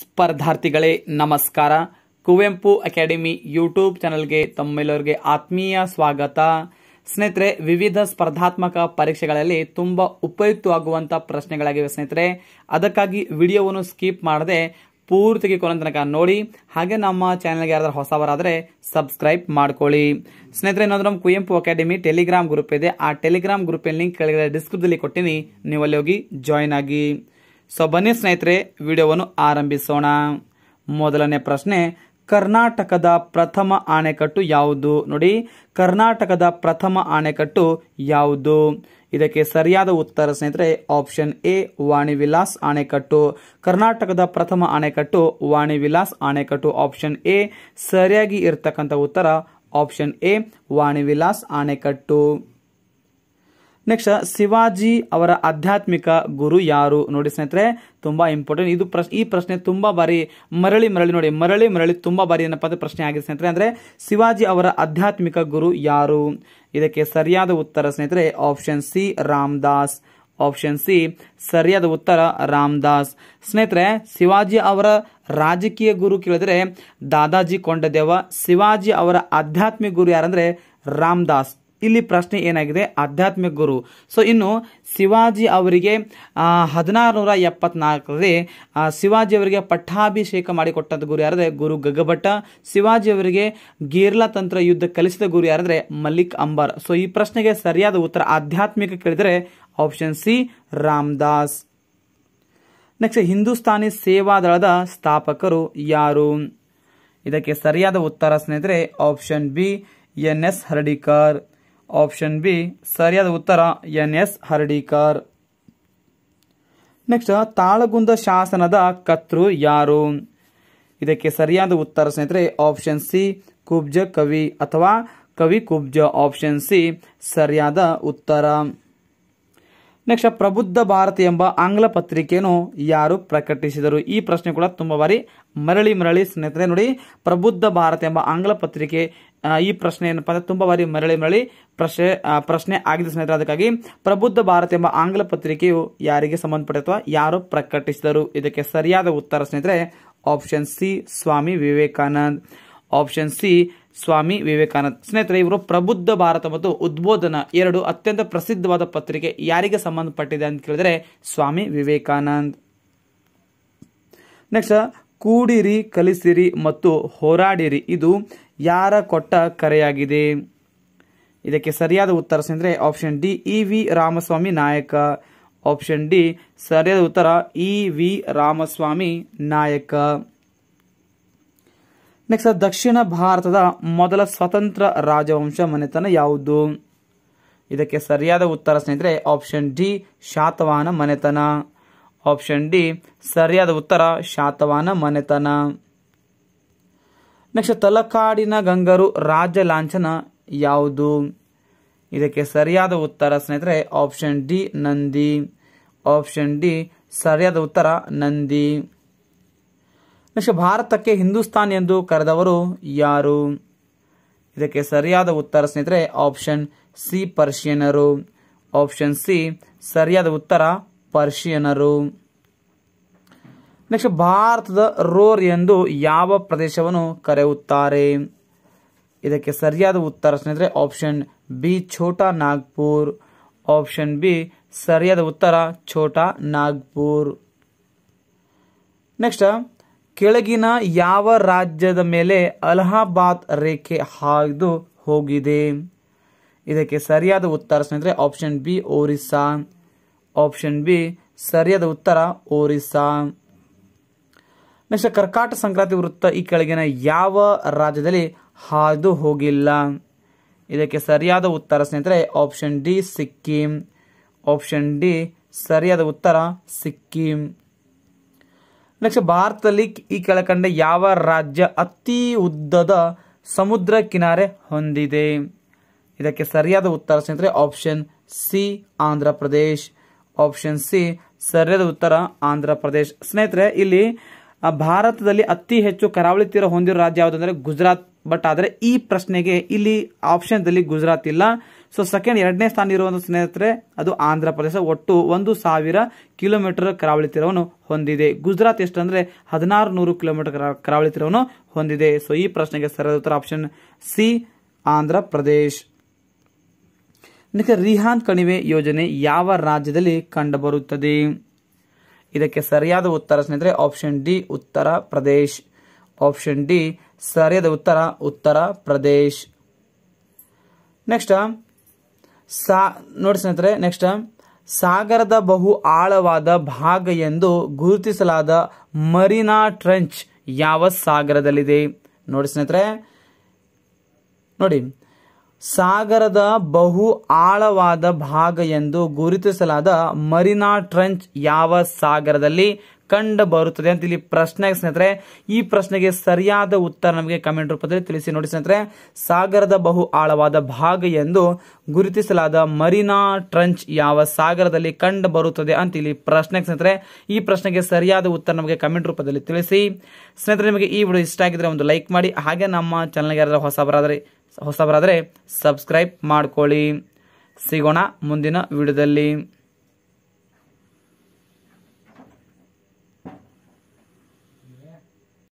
ಸ್ಪರ್ಧಾರ್ಥಿಗಳೇ ನಮಸ್ಕಾರ Kuvempu academy YouTube ಚಾನಲ್ಗೆ ತಮ್ಮೆಲ್ಲರಿಗೆ ಆತ್ಮೀಯ ಸ್ವಾಗತ ಸ್ನೇಹಿತರೆ ವಿವಿಧ ಸ್ಪರ್ಧಾತ್ಮಕ ಪರೀಕ್ಷೆಗಳಲ್ಲಿ ತುಂಬ ಉಪಯುಕ್ತವಾಗುವಂತಹ ಪ್ರಶ್ನೆಗಳಾಗಿವೆ ಸ್ನೇಹಿತರೆ ಅದಕ್ಕಾಗಿ ವಿಡಿಯೋವನ್ನು ಸ್ಕಿಪ್ ಮಾಡದೆ ಪೂರ್ತಿಗೆ ಕೊನೆ ತನಕ ನೋಡಿ ಹಾಗೆ ನಮ್ಮ ಚಾನಲ್ಗೆ ಯಾರಾದರೂ ಹೊಸವರಾದರೆ ಸಬ್ಸ್ಕ್ರೈಬ್ ಮಾಡ್ಕೊಳ್ಳಿ ಸ್ನೇಹಿತರೆ ಏನಾದರೂ ನಮ್ಮ ಕುವೆಂಪು ಅಕಾಡೆಮಿ ಟೆಲಿಗ್ರಾಮ್ ಗ್ರೂಪ್ ಇದೆ ಆ ಟೆಲಿಗ್ರಾಮ್ ಗ್ರೂಪಿನ ಲಿಂಕ್ ಕೆಳಗಡೆ ಡಿಸ್ಕ್ರಿಪ್ಟಲ್ಲಿ ಕೊಟ್ಟಿನಿ ನೀವು ಅಲ್ಲಿ ಹೋಗಿ ಜಾಯ್ನ್ ಆಗಿ ಸೊ ಬನ್ನಿ ಸ್ನೇಹಿತರೆ ವಿಡಿಯೋವನ್ನು ಆರಂಭಿಸೋಣ ಮೊದಲನೇ ಪ್ರಶ್ನೆ ಕರ್ನಾಟಕದ ಪ್ರಥಮ ಆಣೆಕಟ್ಟು ಯಾವುದು ನೋಡಿ ಕರ್ನಾಟಕದ ಪ್ರಥಮ ಆಣೆಕಟ್ಟು ಯಾವುದು ಇದಕ್ಕೆ ಸರಿಯಾದ ಉತ್ತರ ಸ್ನೇಹಿತರೆ ಆಪ್ಷನ್ ಎ ವಾಣಿ ವಿಲಾಸ್ ಆಣೆಕಟ್ಟು ಕರ್ನಾಟಕದ ಪ್ರಥಮ ಅಣೆಕಟ್ಟು ವಿಲಾಸ್ ಆಣೆಕಟ್ಟು ಆಪ್ಷನ್ ಎ ಸರಿಯಾಗಿ ಇರತಕ್ಕಂಥ ಉತ್ತರ ಆಪ್ಷನ್ ಎ ವಾಣಿ ವಿಲಾಸ್ ಆಣೆಕಟ್ಟು ನೆಕ್ಸ್ಟ್ ಶಿವಾಜಿ ಅವರ ಆಧ್ಯಾತ್ಮಿಕ ಗುರು ಯಾರು ನೋಡಿ ಸ್ನೇಹಿತರೆ ತುಂಬಾ ಇಂಪಾರ್ಟೆಂಟ್ ಇದು ಪ್ರಶ್ನೆ ಈ ಪ್ರಶ್ನೆ ತುಂಬಾ ಬಾರಿ ಮರಳಿ ಮರಳಿ ನೋಡಿ ಮರಳಿ ಮರಳಿ ತುಂಬಾ ಬಾರಿ ಏನಪ್ಪ ಅಂದ್ರೆ ಪ್ರಶ್ನೆ ಆಗಿದೆ ಸ್ನೇಹಿತರೆ ಅಂದ್ರೆ ಶಿವಾಜಿ ಅವರ ಆಧ್ಯಾತ್ಮಿಕ ಗುರು ಯಾರು ಇದಕ್ಕೆ ಸರಿಯಾದ ಉತ್ತರ ಸ್ನೇಹಿತರೆ option C Ramdas option C ಸರಿಯಾದ ಉತ್ತರ ರಾಮದಾಸ್ ಸ್ನೇಹಿತರೆ ಶಿವಾಜಿ ಅವರ ರಾಜಕೀಯ ಗುರು ಕೇಳಿದ್ರೆ ದಾದಾಜಿ ಕೊಂಡದೇವ ಶಿವಾಜಿ ಅವರ ಆಧ್ಯಾತ್ಮಿಕ ಗುರು ಯಾರಂದ್ರೆ ರಾಮದಾಸ್ ಇಲ್ಲಿ ಪ್ರಶ್ನೆ ಏನಾಗಿದೆ ಆಧ್ಯಾತ್ಮಿಕ ಗುರು ಸೊ ಇನ್ನು ಶಿವಾಜಿ ಅವರಿಗೆ ಹದಿನಾರು ನೂರ ಎಪ್ಪತ್ನಾಲ್ಕರಲ್ಲಿ ಶಿವಾಜಿ ಅವರಿಗೆ ಪಟ್ಟಾಭಿಷೇಕ ಮಾಡಿಕೊಟ್ಟಂಥ ಗುರು ಯಾರಂದರೆ ಗುರು ಗಗಭಟ್ಟ ಶಿವಾಜಿ ಅವರಿಗೆ ಗೇರ್ಲಾ ತಂತ್ರ ಯುದ್ಧ ಕಲಿಸಿದ ಗುರು ಯಾರಂದರೆ ಮಲ್ಲಿಕ್ ಅಂಬಾರ್ ಸೊ ಈ ಪ್ರಶ್ನೆಗೆ ಸರಿಯಾದ ಉತ್ತರ ಆಧ್ಯಾತ್ಮಿಕ ಕೇಳಿದರೆ option C Ramdas next Hindustani ಸೇವಾದಳದ ಸ್ಥಾಪಕರು ಯಾರು ಇದಕ್ಕೆ ಸರಿಯಾದ ಉತ್ತರ ಸ್ನೇಹಿತರೆ option B N S Hardikar option B ಸರಿಯಾದ ಉತ್ತರ N S Hardikar next Talagunda ಶಾಸನದ ಕತ್ರು ಯಾರು ಇದಕ್ಕೆ ಸರಿಯಾದ ಉತ್ತರ ಸ್ನೇಹಿತರೆ ಆಪ್ಷನ್ ಸಿ ಕುಬ್ಜ ಕವಿ ಅಥವಾ ಕವಿ ಕುಬ್ಜ ಆಪ್ಷನ್ ಸಿ ಸರಿಯಾದ ಉತ್ತರ ನೆಕ್ಸ್ಟ್ ಪ್ರಬುದ್ಧ ಭಾರತ ಎಂಬ ಆಂಗ್ಲ ಪತ್ರಿಕೆಯನ್ನು ಯಾರು ಪ್ರಕಟಿಸಿದರು ಈ ಪ್ರಶ್ನೆ ಕೂಡ ತುಂಬ ಬಾರಿ ಮರಳಿ ಮರಳಿ ಸ್ನೇಹಿತರೆ ನೋಡಿ ಪ್ರಬುದ್ಧ ಭಾರತ ಎಂಬ ಆಂಗ್ಲ ಪತ್ರಿಕೆ ಈ ಪ್ರಶ್ನೆ ಏನಪ್ಪ ಅಂದ್ರೆ ತುಂಬಾ ಬಾರಿ ಮರಳಿ ಮರಳಿ ಪ್ರಶ್ನೆ ಪ್ರಶ್ನೆ ಆಗಿದೆ ಸ್ನೇಹಿತರೆ ಅದಕ್ಕಾಗಿ ಪ್ರಬುದ್ಧ ಭಾರತ ಎಂಬ ಆಂಗ್ಲ ಪತ್ರಿಕೆಯು ಯಾರಿಗೆ ಅಥವಾ ಯಾರು ಪ್ರಕಟಿಸಿದರು ಇದಕ್ಕೆ ಸರಿಯಾದ ಉತ್ತರ ಸ್ನೇಹಿತರೆ option C Swami Vivekanand option C Swami Vivekanand ಸ್ನೇಹಿತರೆ ಇವರು ಪ್ರಬುದ್ಧ ಭಾರತ ಮತ್ತು ಉದ್ಬೋಧನ ಎರಡು ಅತ್ಯಂತ ಪ್ರಸಿದ್ಧವಾದ ಪತ್ರಿಕೆ ಯಾರಿಗೆ ಸಂಬಂಧಪಟ್ಟಿದೆ ಅಂತ ಕೇಳಿದ್ರೆ ಸ್ವಾಮಿ ವಿವೇಕಾನಂದ್ ನೆಕ್ಸ್ಟ್ ಕೂಡಿರಿ ಕಲಿಸಿರಿ ಮತ್ತು ಹೋರಾಡಿರಿ ಇದು ಯಾರ ಕೊಟ್ಟ ಕರೆಯಾಗಿದೆ ಇದಕ್ಕೆ ಸರಿಯಾದ ಉತ್ತರ ಅಂದರೆ option D E V Ramaswamy Naicker option D ಸರಿಯಾದ ಉತ್ತರ ಇ ವಿ ರಾಮಸ್ವಾಮಿ ನಾಯಕ ನೆಕ್ಸ್ಟ್ ದಕ್ಷಿಣ ಭಾರತದ ಮೊದಲ ಸ್ವತಂತ್ರ ರಾಜವಂಶ ಮನೆತನ ಯಾವುದು ಇದಕ್ಕೆ ಸರಿಯಾದ ಉತ್ತರ ಸ್ನೇಹಿತರೆ ಆಪ್ಷನ್ ಡಿ ಶಾತವಾಹನ ಮನೆತನ ಆಪ್ಷನ್ ಡಿ ಸರಿಯಾದ ಉತ್ತರ ಶಾತವಾನ ಮನೆತನ ನೆಕ್ಸ್ಟ್ ತಲಕಾಡಿನ ಗಂಗರು ರಾಜ್ಯ ಲಾಂಛನ ಯಾವುದು ಇದಕ್ಕೆ ಸರಿಯಾದ ಉತ್ತರ ಸ್ನೇಹಿತರೆ option D Nandi option D ಸರಿಯಾದ ಉತ್ತರ ನಂದಿ ನೆಕ್ಸ್ಟ್ ಭಾರತಕ್ಕೆ ಹಿಂದೂಸ್ತಾನ್ ಎಂದು ಕರೆದವರು ಯಾರು ಇದಕ್ಕೆ ಸರಿಯಾದ ಉತ್ತರ ಸ್ನೇಹಿತರೆ ಆಪ್ಷನ್ ಸಿ ಪರ್ಷಿಯನರು ಆಪ್ಷನ್ ಸಿ ಸರಿಯಾದ ಉತ್ತರ ಪರ್ಷಿಯನರು ನೆಕ್ಸ್ಟ್ ಭಾರತದ ರೋರ್ ಎಂದು ಯಾವ ಪ್ರದೇಶವನ್ನು ಕರೆಯುತ್ತಾರೆ ಇದಕ್ಕೆ ಸರಿಯಾದ ಉತ್ತರ ಸ್ನೇಹಿತರೆ option B Chota Nagpur option B ಸರಿಯಾದ ಉತ್ತರ ಛೋಟಾ ನಾಗ್ಪುರ್ ನೆಕ್ಸ್ಟ್ ಕೆಳಗಿನ ಯಾವ ರಾಜ್ಯದ ಮೇಲೆ ಅಲಹಾಬಾದ್ ರೇಖೆ ಹಾಯ್ದು ಹೋಗಿದೆ ಇದಕ್ಕೆ ಸರಿಯಾದ ಉತ್ತರ ಸ್ನೇಹಿತರೆ option B Orissa option B ಸರಿಯಾದ ಉತ್ತರ ಒರಿಸ್ಸಾ ನೆಕ್ಸ್ಟ್ ಕರ್ಕಾಟ ಸಂಕ್ರಾಂತಿ ವೃತ್ತ ಈ ಕೆಳಗಿನ ಯಾವ ರಾಜ್ಯದಲ್ಲಿ ಹಾದು ಹೋಗಿಲ್ಲ ಇದಕ್ಕೆ ಸರಿಯಾದ ಉತ್ತರ ಸ್ನೇಹಿತರೆ option D Sikkim option D ಸರಿಯಾದ ಉತ್ತರ ಸಿಕ್ಕಿಂ ನೆಕ್ಸ್ಟ್ ಭಾರತದಲ್ಲಿ ಈ ಕೆಳಕಂಡ ಯಾವ ರಾಜ್ಯ ಅತಿ ಉದ್ದದ ಸಮುದ್ರ ಕಿನಾರೆ ಹೊಂದಿದೆ ಇದಕ್ಕೆ ಸರಿಯಾದ ಉತ್ತರ ಸ್ನೇಹಿತರೆ option C Andhra Pradesh option C ಸರಿಯಾದ ಉತ್ತರ ಆಂಧ್ರ ಪ್ರದೇಶ ಸ್ನೇಹಿತರೆ ಇಲ್ಲಿ ಭಾರತದಲ್ಲಿ ಅತಿ ಹೆಚ್ಚು ಕರಾವಳಿ ತೀರ ಹೊಂದಿರೋ ರಾಜ್ಯ ಯಾವುದು ಅಂದರೆ ಗುಜರಾತ್ ಬಟ್ ಆದರೆ ಈ ಪ್ರಶ್ನೆಗೆ ಇಲ್ಲಿ ಆಪ್ಷನ್ದಲ್ಲಿ ಗುಜರಾತ್ ಇಲ್ಲ ಸೊ ಸೆಕೆಂಡ್ ಎರಡನೇ ಸ್ಥಾನ ಇರುವಂಥ ಸ್ನೇಹಿತರೆ ಅದು ಆಂಧ್ರ ಪ್ರದೇಶ ಒಟ್ಟು ಒಂದು ಸಾವಿರ ಕಿಲೋಮೀಟರ್ ಕರಾವಳಿ ತೀರವನ್ನು ಹೊಂದಿದೆ ಗುಜರಾತ್ ಎಷ್ಟಂದ್ರೆ ಹದಿನಾರು ನೂರು ಕಿಲೋಮೀಟರ್ ಕರಾವಳಿ ತೀರವನ್ನು ಹೊಂದಿದೆ ಸೊ ಈ ಪ್ರಶ್ನೆಗೆ ಸರಿಯಾದ ಉತ್ತರ ಆಪ್ಷನ್ ಸಿ ಆಂಧ್ರ ಪ್ರದೇಶ್ ಇದಕ್ಕೆ ರಿಹಾನ್ ಕಣಿವೆ ಯೋಜನೆ ಯಾವ ರಾಜ್ಯದಲ್ಲಿ ಕಂಡುಬರುತ್ತದೆ ಇದಕ್ಕೆ ಸರಿಯಾದ ಉತ್ತರ ಸ್ನೇಹಿತರೆ ಆಪ್ಷನ್ ಡಿ ಉತ್ತರ ಪ್ರದೇಶ್ ಆಪ್ಷನ್ ಡಿ ಸರಿಯಾದ ಉತ್ತರ ಉತ್ತರ ಪ್ರದೇಶ್ ನೆಕ್ಸ್ಟ್ ಸಾ ನೋಡಿ ಸ್ನೇಹಿತರೆ ನೆಕ್ಸ್ಟ್ ಸಾಗರದ ಬಹು ಆಳವಾದ ಭಾಗ ಎಂದು ಗುರುತಿಸಲಾದ ಮರಿನಾ ಟ್ರೆಂಚ್ ಯಾವ ಸಾಗರದಲ್ಲಿದೆ ನೋಡಿ ಸ್ನೇಹಿತರೆ ನೋಡಿ ಸಾಗರದ ಬಹು ಆಳವಾದ ಭಾಗ ಎಂದು ಗುರುತಿಸಲಾದ ಮರಿನಾ ಟ್ರಂಚ್ ಯಾವ ಸಾಗರದಲ್ಲಿ ಕಂಡು ಬರುತ್ತದೆ ಅಂತ ಇಲ್ಲಿ ಪ್ರಶ್ನೆ ಸ್ನೇಹಿತರೆ ಈ ಪ್ರಶ್ನೆಗೆ ಸರಿಯಾದ ಉತ್ತರ ನಮಗೆ ಕಮೆಂಟ್ ರೂಪದಲ್ಲಿ ತಿಳಿಸಿ ನೋಡಿ ಸ್ನೇಹಿತರೆ ಸಾಗರದ ಬಹು ಆಳವಾದ ಭಾಗ ಎಂದು ಗುರುತಿಸಲಾದ ಮರಿನಾ ಟ್ರಂಚ್ ಯಾವ ಸಾಗರದಲ್ಲಿ ಕಂಡು ಬರುತ್ತದೆ ಅಂತ ಇಲ್ಲಿ ಪ್ರಶ್ನೆ ಸ್ನೇಹಿತರೆ ಈ ಪ್ರಶ್ನೆಗೆ ಸರಿಯಾದ ಉತ್ತರ ನಮಗೆ ಕಮೆಂಟ್ ರೂಪದಲ್ಲಿ ತಿಳಿಸಿ ಸ್ನೇಹಿತರೆ ನಿಮಗೆ ಈ ವಿಡಿಯೋ ಇಷ್ಟ ಆಗಿದ್ರೆ ಒಂದು ಲೈಕ್ ಮಾಡಿ ಹಾಗೆ ನಮ್ಮ ಚಾನಲ್ಗೆ ಹೊಸ ಬರಾದ್ರೆ ಹೊಸಬರಾದರೆ ಸಬ್ಸ್ಕ್ರೈಬ್ ಮಾಡ್ಕೊಳ್ಳಿ ಸಿಗೋಣ ಮುಂದಿನ ವಿಡಿಯೋದಲ್ಲಿ